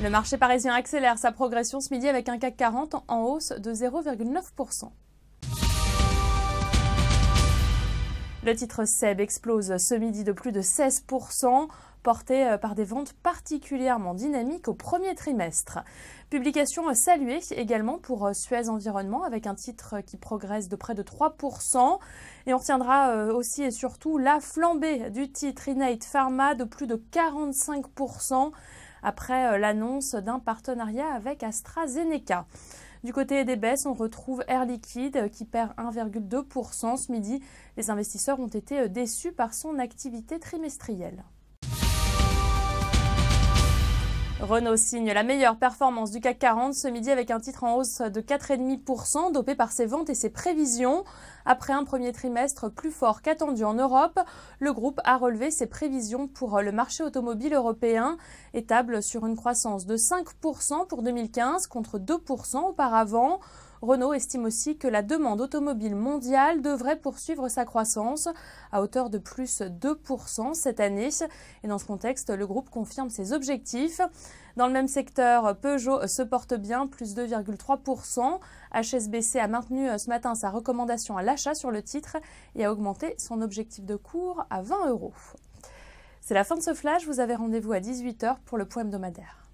Le marché parisien accélère sa progression ce midi avec un CAC 40 en hausse de 0,9%. Le titre SEB explose ce midi de plus de 16%, porté euh, par des ventes particulièrement dynamiques au premier trimestre. Publication euh, saluée également pour euh, Suez Environnement avec un titre qui progresse de près de 3%. Et on retiendra aussi et surtout la flambée du titre Innate Pharma de plus de 45% après euh, l'annonce d'un partenariat avec AstraZeneca. Du côté des baisses, on retrouve Air Liquide euh, qui perd 1,2% ce midi. Les investisseurs ont été euh, déçus par son activité trimestrielle. Renault signe la meilleure performance du CAC 40 ce midi avec un titre en hausse de 4,5%, dopé par ses ventes et ses prévisions. Après un premier trimestre plus fort qu'attendu en Europe, le groupe a relevé ses prévisions pour le marché automobile européen étable sur une croissance de 5% pour 2015 contre 2% auparavant. Renault estime aussi que la demande automobile mondiale devrait poursuivre sa croissance à hauteur de plus 2% cette année. Et dans ce contexte, le groupe confirme ses objectifs. Dans le même secteur, Peugeot se porte bien, plus 2,3%. HSBC a maintenu euh, ce matin sa recommandation à l'achat sur le titre et a augmenté son objectif de cours à 20 euros. C'est la fin de ce flash, vous avez rendez-vous à 18h pour le point hebdomadaire.